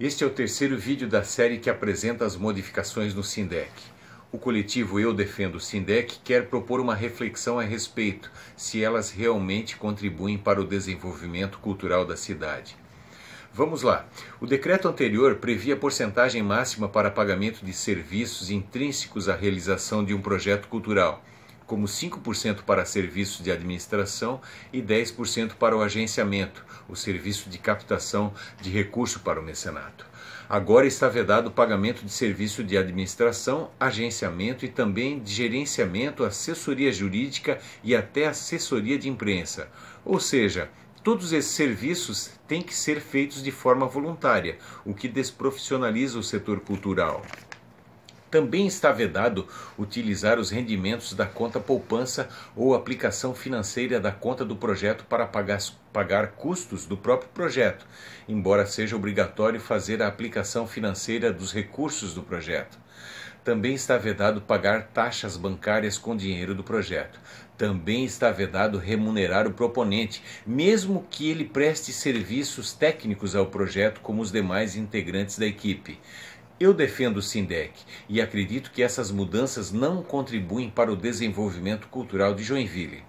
Este é o terceiro vídeo da série que apresenta as modificações no SINDEC. O coletivo Eu Defendo o SINDEC quer propor uma reflexão a respeito se elas realmente contribuem para o desenvolvimento cultural da cidade. Vamos lá. O decreto anterior previa porcentagem máxima para pagamento de serviços intrínsecos à realização de um projeto cultural como 5% para serviços de administração e 10% para o agenciamento, o serviço de captação de recurso para o mecenato. Agora está vedado o pagamento de serviço de administração, agenciamento e também de gerenciamento, assessoria jurídica e até assessoria de imprensa. Ou seja, Todos esses serviços têm que ser feitos de forma voluntária, o que desprofissionaliza o setor cultural. Também está vedado utilizar os rendimentos da conta poupança ou aplicação financeira da conta do projeto para pagar, pagar, custos do próprio projeto, embora seja obrigatório fazer a aplicação financeira dos recursos do projeto. Também está vedado pagar taxas bancárias com dinheiro do projeto. Também está vedado remunerar o proponente, mesmo que ele preste serviços técnicos ao projeto como os demais integrantes da equipe. Eu defendo o SINDEC e acredito que essas mudanças não contribuem para o desenvolvimento cultural de Joinville.